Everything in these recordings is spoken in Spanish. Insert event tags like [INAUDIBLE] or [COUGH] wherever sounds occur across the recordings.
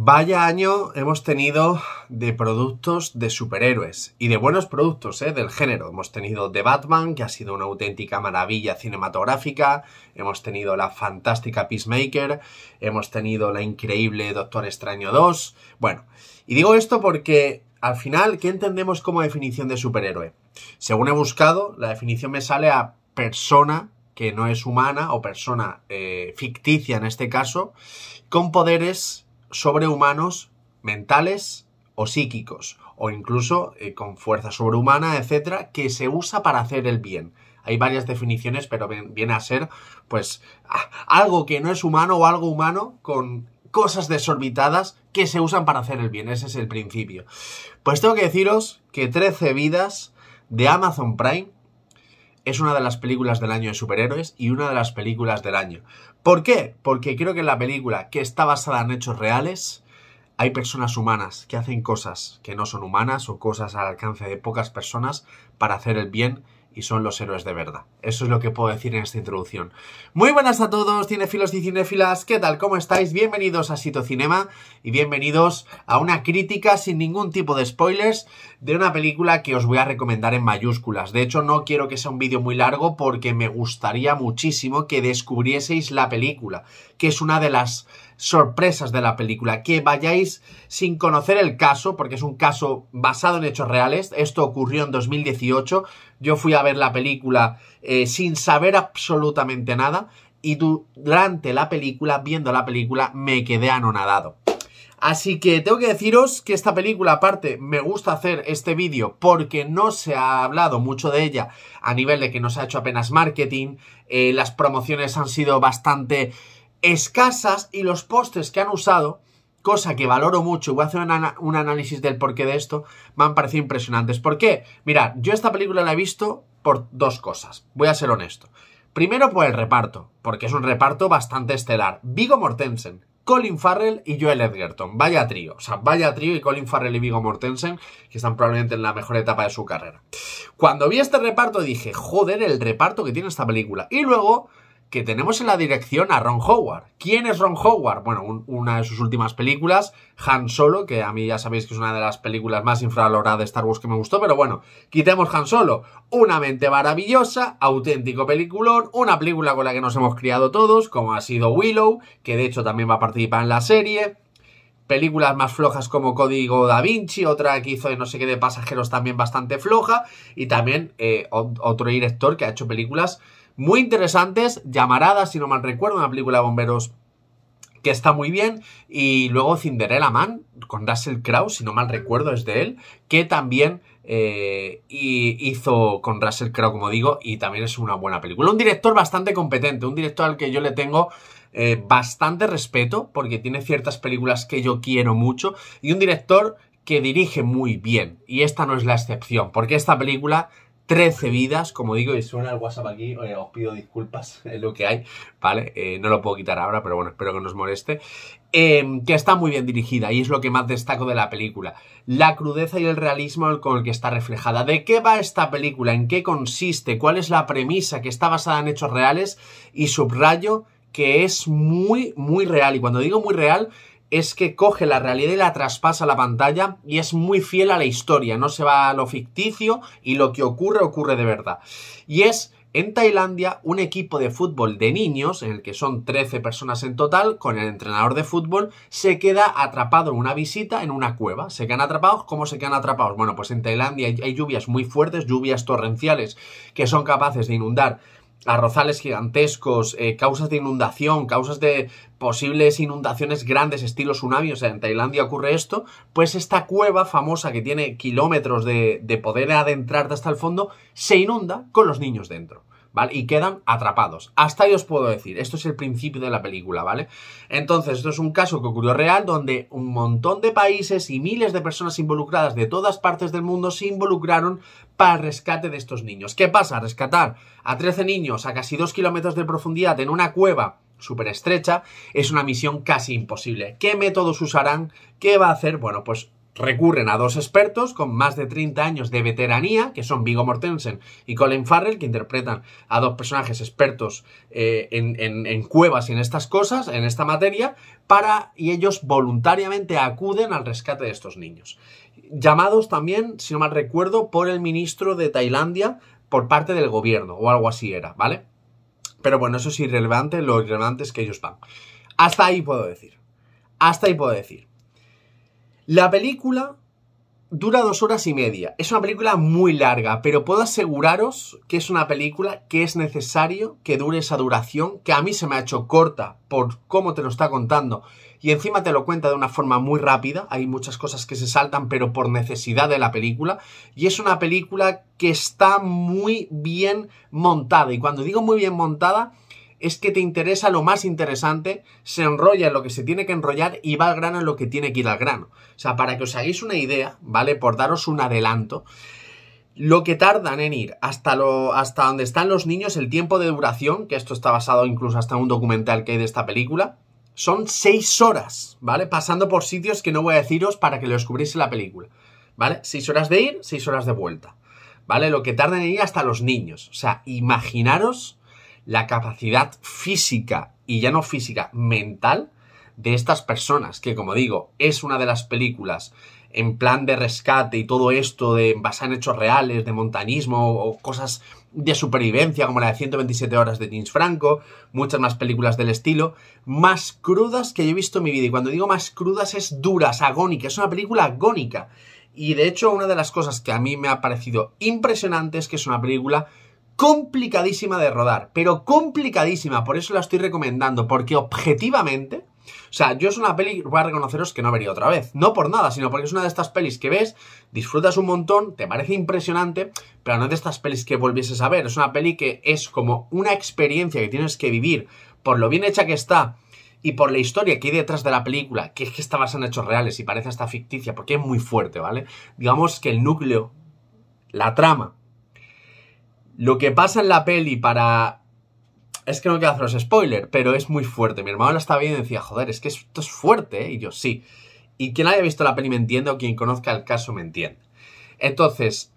Vaya año hemos tenido de productos de superhéroes y de buenos productos ¿eh? del género. Hemos tenido The Batman, que ha sido una auténtica maravilla cinematográfica. Hemos tenido la fantástica Peacemaker. Hemos tenido la increíble Doctor Extraño 2. Bueno, y digo esto porque al final, ¿qué entendemos como definición de superhéroe? Según he buscado, la definición me sale a persona que no es humana o persona eh, ficticia en este caso, con poderes sobrehumanos mentales o psíquicos, o incluso eh, con fuerza sobrehumana, etcétera, que se usa para hacer el bien. Hay varias definiciones, pero viene a ser, pues, ah, algo que no es humano o algo humano con cosas desorbitadas que se usan para hacer el bien. Ese es el principio. Pues tengo que deciros que 13 vidas de Amazon Prime es una de las películas del año de superhéroes y una de las películas del año. ¿Por qué? Porque creo que en la película, que está basada en hechos reales, hay personas humanas que hacen cosas que no son humanas o cosas al alcance de pocas personas para hacer el bien y son los héroes de verdad. Eso es lo que puedo decir en esta introducción. Muy buenas a todos, cinefilos y cinefilas. ¿qué tal? ¿Cómo estáis? Bienvenidos a Sito Cinema y bienvenidos a una crítica sin ningún tipo de spoilers de una película que os voy a recomendar en mayúsculas. De hecho, no quiero que sea un vídeo muy largo porque me gustaría muchísimo que descubrieseis la película, que es una de las sorpresas de la película, que vayáis sin conocer el caso, porque es un caso basado en hechos reales, esto ocurrió en 2018, yo fui a ver la película eh, sin saber absolutamente nada y durante la película, viendo la película, me quedé anonadado. Así que tengo que deciros que esta película, aparte, me gusta hacer este vídeo porque no se ha hablado mucho de ella a nivel de que no se ha hecho apenas marketing, eh, las promociones han sido bastante escasas y los postres que han usado, cosa que valoro mucho, y voy a hacer un, análisis del porqué de esto, me han parecido impresionantes. ¿Por qué? Mira, yo esta película la he visto por dos cosas, voy a ser honesto. Primero por el reparto, porque es un reparto bastante estelar. Vigo Mortensen, Colin Farrell y Joel Edgerton. Vaya trío. O sea, vaya trío y Colin Farrell y Vigo Mortensen, que están probablemente en la mejor etapa de su carrera. Cuando vi este reparto dije, joder, el reparto que tiene esta película. Y luego que tenemos en la dirección a Ron Howard. ¿Quién es Ron Howard? Bueno, una de sus últimas películas, Han Solo, que a mí ya sabéis que es una de las películas más infraloradas de Star Wars que me gustó, pero bueno, quitemos Han Solo. Una mente maravillosa, auténtico peliculón, una película con la que nos hemos criado todos, como ha sido Willow, que de hecho también va a participar en la serie. Películas más flojas como Código Da Vinci, otra que hizo de no sé qué de pasajeros también bastante floja, y también eh, otro director que ha hecho películas muy interesantes. Llamarada, si no mal recuerdo, una película de bomberos que está muy bien. Y luego Cinderella Man, con Russell Crowe, si no mal recuerdo, es de él, que también eh, hizo con Russell Crowe, como digo, y también es una buena película. Un director bastante competente, un director al que yo le tengo eh, bastante respeto, porque tiene ciertas películas que yo quiero mucho, y un director que dirige muy bien, y esta no es la excepción, porque esta película 13 vidas, como digo, y suena el WhatsApp aquí, os pido disculpas, [LAUGHS] es lo que hay, ¿vale? Eh, no lo puedo quitar ahora, pero bueno, espero que no os moleste. Em, que está muy bien dirigida y es lo que más destaco de la película. La crudeza y el realismo con el que está reflejada. ¿De qué va esta película? ¿En qué consiste? ¿Cuál es la premisa? Que está basada en hechos reales y subrayo que es muy, muy real. Y cuando digo muy real, es que coge la realidad y la traspasa a la pantalla y es muy fiel a la historia, no se va a lo ficticio y lo que ocurre ocurre de verdad. Y es en Tailandia un equipo de fútbol de niños, en el que son 13 personas en total, con el entrenador de fútbol, se queda atrapado en una visita en una cueva. ¿Se quedan atrapados? ¿Cómo se quedan atrapados? Bueno, pues en Tailandia hay lluvias muy fuertes, lluvias torrenciales, que son capaces de inundar arrozales gigantescos, eh, causas de inundación, causas de posibles inundaciones grandes estilo tsunami, o sea, en Tailandia ocurre esto, pues esta cueva famosa que tiene kilómetros de, de poder adentrarte hasta el fondo se inunda con los niños dentro. ¿vale? Y quedan atrapados. Hasta ahí os puedo decir. Esto es el principio de la película, ¿vale? Entonces, esto es un caso que ocurrió real donde un montón de países y miles de personas involucradas de todas partes del mundo se involucraron para el rescate de estos niños. ¿Qué pasa? Rescatar a 13 niños a casi 2 kilómetros de profundidad en una cueva súper estrecha, es una misión casi imposible. ¿Qué métodos usarán? ¿Qué va a hacer? Bueno, pues recurren a dos expertos con más de 30 años de veteranía, que son Vigo Mortensen y Colin Farrell, que interpretan a dos personajes expertos eh, en, cuevas y en estas cosas, en esta materia, para, y ellos voluntariamente acuden al rescate de estos niños. Llamados también, si no mal recuerdo, por el ministro de Tailandia por parte del gobierno, o algo así era, ¿vale? Pero bueno, eso es irrelevante, lo irrelevante es que ellos van. Hasta ahí puedo decir. Hasta ahí puedo decir. La película dura dos horas y media. Es una película muy larga, pero puedo aseguraros que es una película que es necesario que dure esa duración, que a mí se me ha hecho corta por cómo te lo está contando. Y encima te lo cuenta de una forma muy rápida, hay muchas cosas que se saltan, pero por necesidad de la película. Y es una película que está muy bien montada. Y cuando digo muy bien montada, es que te interesa lo más interesante, se enrolla en lo que se tiene que enrollar y va al grano en lo que tiene que ir al grano. O sea, para que os hagáis una idea, ¿vale? Por daros un adelanto, lo que tardan en ir hasta, lo, hasta donde están los niños, el tiempo de duración, que esto está basado incluso hasta en un documental que hay de esta película, son seis horas, ¿vale? Pasando por sitios que no voy a deciros para que lo descubrís en la película, ¿vale? Seis horas de ir, seis horas de vuelta, ¿vale? Lo que tardan en ir hasta los niños. O sea, imaginaros la capacidad física, y ya no física, mental, de estas personas, que como digo, es una de las películas en plan de rescate y todo esto de en hechos reales, de montañismo o cosas de supervivencia como la de 127 horas de James Franco, muchas más películas del estilo, más crudas que yo he visto en mi vida. Y cuando digo más crudas es duras, agónicas, es una película agónica. Y de hecho una de las cosas que a mí me ha parecido impresionante es que es una película complicadísima de rodar, pero complicadísima, por eso la estoy recomendando, porque objetivamente, o sea, yo es una peli, voy a reconoceros que no vería otra vez, no por nada, sino porque es una de estas pelis que ves, disfrutas un montón, te parece impresionante, pero no es de estas pelis que volvieses a ver, es una peli que es como una experiencia que tienes que vivir por lo bien hecha que está, y por la historia que hay detrás de la película, que es que está basada en hechos reales y parece hasta ficticia, porque es muy fuerte, ¿vale? Digamos que el núcleo, la trama lo que pasa en la peli para... Es que no quiero haceros spoiler, pero es muy fuerte. Mi hermano la estaba viendo y decía, joder, es que esto es fuerte, ¿eh? Y yo, sí. Y quien haya visto la peli me entiende o quien conozca el caso me entiende. Entonces,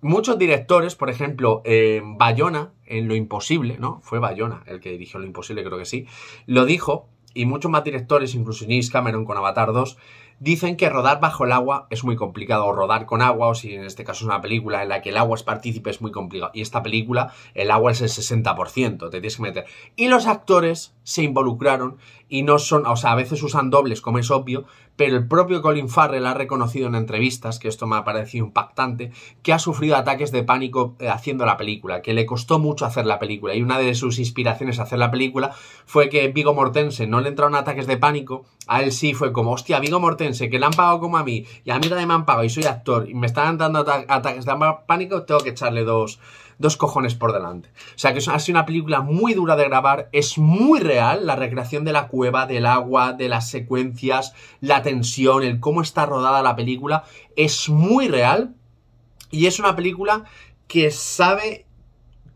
muchos directores, por ejemplo, eh, Bayona, en Lo Imposible, ¿no? Fue Bayona el que dirigió Lo Imposible, creo que sí, lo dijo, y muchos más directores, incluso James Cameron con Avatar 2, dicen que rodar bajo el agua es muy complicado, o rodar con agua, o si en este caso es una película en la que el agua es partícipe, es muy complicado. Y esta película, el agua es el 60%, te tienes que meter. Y los actores se involucraron y no son, o sea, a veces usan dobles, como es obvio, pero el propio Colin Farrell ha reconocido en entrevistas, que esto me ha parecido impactante, que ha sufrido ataques de pánico eh, haciendo la película, que le costó mucho hacer la película y una de sus inspiraciones a hacer la película fue que Vigo Mortensen no le entraron ataques de pánico, a él sí fue como, hostia, Vigo Mortensen, que le han pagado como a mí y a mí también me han pagado y soy actor y me están dando ataques de pánico, tengo que echarle dos dos cojones por delante. O sea que ha sido una película muy dura de grabar, es muy real la recreación de la cueva, del agua, de las secuencias, la tensión, el cómo está rodada la película, es muy real y es una película que sabe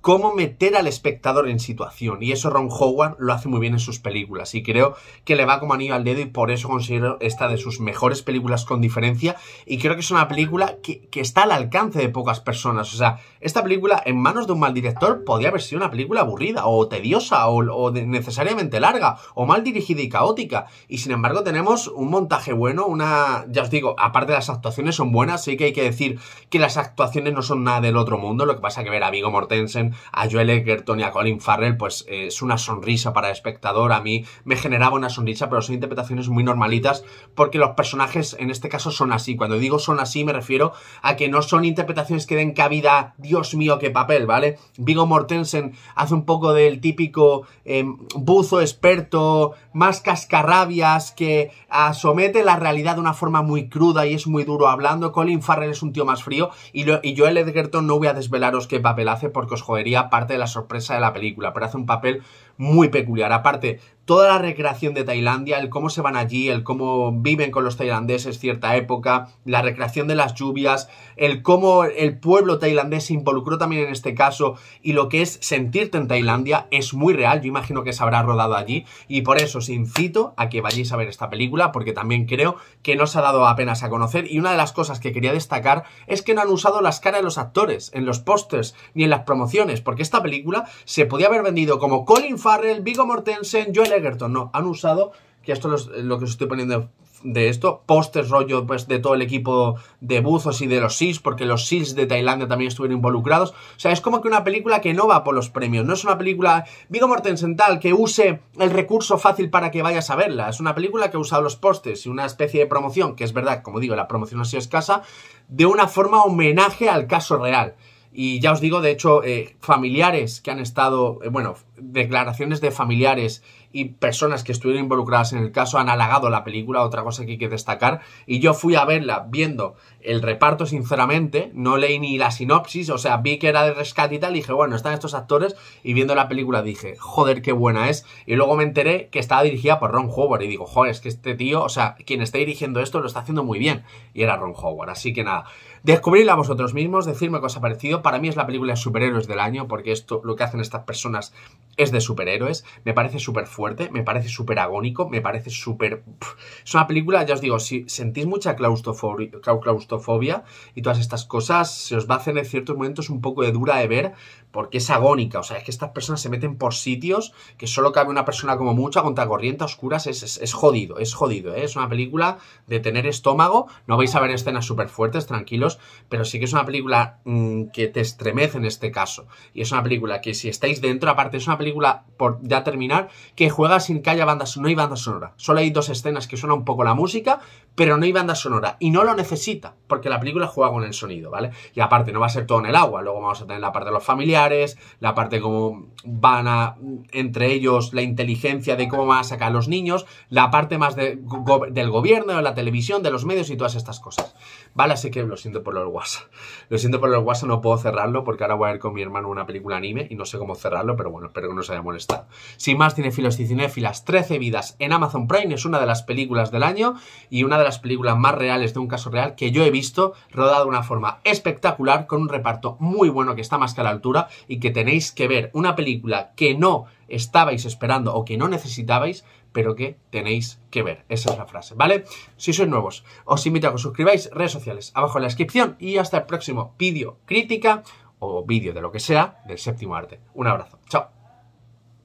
cómo meter al espectador en situación. Y eso Ron Howard lo hace muy bien en sus películas. Y creo que le va como anillo al dedo y por eso considero esta de sus mejores películas con diferencia. Y creo que es una película que, está al alcance de pocas personas. O sea, esta película en manos de un mal director podría haber sido una película aburrida o tediosa o, necesariamente larga o mal dirigida y caótica. Y sin embargo tenemos un montaje bueno, una... Ya os digo, aparte las actuaciones son buenas, sí que hay que decir que las actuaciones no son nada del otro mundo. Lo que pasa que ver a Vigo Mortensen a Joel Edgerton y a Colin Farrell, pues eh, es una sonrisa para el espectador. A mí me generaba una sonrisa, pero son interpretaciones muy normalitas porque los personajes en este caso son así. Cuando digo son así me refiero a que no son interpretaciones que den cabida, Dios mío, qué papel, ¿vale? Vigo Mortensen hace un poco del típico em, buzo experto, más cascarrabias, que somete la realidad de una forma muy cruda y es muy duro hablando. Colin Farrell es un tío más frío y, y Joel Edgerton no voy a desvelaros qué papel hace porque os joder ...sería parte de la sorpresa de la película, pero hace un papel muy peculiar. Aparte, toda la recreación de Tailandia, el cómo se van allí, el cómo viven con los tailandeses cierta época, la recreación de las lluvias, el cómo el pueblo tailandés se involucró también en este caso y lo que es sentirte en Tailandia es muy real. Yo imagino que se habrá rodado allí y por eso os incito a que vayáis a ver esta película porque también creo que no se ha dado apenas a conocer y una de las cosas que quería destacar es que no han usado las caras de los actores en los pósters ni en las promociones porque esta película se podía haber vendido como Colin Farrell Vigo Mortensen, Joel Egerton. No, han usado, que esto es lo que os estoy poniendo de esto, postes rollo pues de todo el equipo de buzos y de los SEALs, porque los SEALs de Tailandia también estuvieron involucrados. O sea, es como que una película que no va por los premios, no es una película Vigo Mortensen tal que use el recurso fácil para que vayas a verla, es una película que ha usado los postes y una especie de promoción, que es verdad, como digo, la promoción ha sido escasa, de una forma homenaje al caso real. Y ya os digo, de hecho, eh, familiares que han estado, eh, bueno, declaraciones de familiares y personas que estuvieron involucradas en el caso han halagado la película, otra cosa que hay que destacar. Y yo fui a verla viendo el reparto, sinceramente, no leí ni la sinopsis, o sea, vi que era de rescate y tal, y dije, bueno, están estos actores, y viendo la película dije, joder, qué buena es. Y luego me enteré que estaba dirigida por Ron Howard, y digo, joder, es que este tío, o sea, quien está dirigiendo esto lo está haciendo muy bien, y era Ron Howard, así que nada. Descubrirla vosotros mismos, decirme qué os ha parecido. Para mí es la película de superhéroes del año, porque esto, lo que hacen estas personas es de superhéroes, me parece súper fuerte, me parece súper agónico, me parece súper... Es una película, ya os digo, si sentís mucha claustrofobia, y todas estas cosas, se os va a hacer en ciertos momentos un poco de dura de ver, porque es agónica. O sea, es que estas personas se meten por sitios que solo cabe una persona como mucha, contra corriente, oscuras, es, es, jodido, es jodido. ¿eh? Es una película de tener estómago. No vais a ver escenas súper fuertes, tranquilos, pero sí que es una película mm, que te estremece en este caso. Y es una película que si estáis dentro, aparte es una película, por ya terminar, que juega sin que haya bandas, no hay banda sonora. Solo hay dos escenas que suena un poco la música, pero no hay banda sonora y no lo necesita, porque la película juega con el sonido, ¿vale? Y aparte no va a ser todo en el agua, luego vamos a tener la parte de los familiares, la parte como van a, entre ellos, la inteligencia de cómo van a sacar a los niños, la parte más del gobierno, de la televisión, de los medios y todas estas cosas, ¿vale? Así que lo siento por los WhatsApp, lo siento por los WhatsApp, no puedo cerrarlo porque ahora voy a ir con mi hermano una película anime y no sé cómo cerrarlo, pero bueno, espero que no os haya molestado. Sin más, cinefilos y cinéfilas, 13 vidas en Amazon Prime es una de las películas del año y una de las películas más reales de un caso real que yo he visto, rodada de una forma espectacular, con un reparto muy bueno que está más que a la altura y que tenéis que ver una película que no estabais esperando o que no necesitabais, pero que tenéis que ver. Esa es la frase, ¿vale? Si sois nuevos, os invito a que os suscribáis, redes sociales abajo en la descripción y hasta el próximo vídeo crítica o vídeo de lo que sea del séptimo arte. Un abrazo, chao.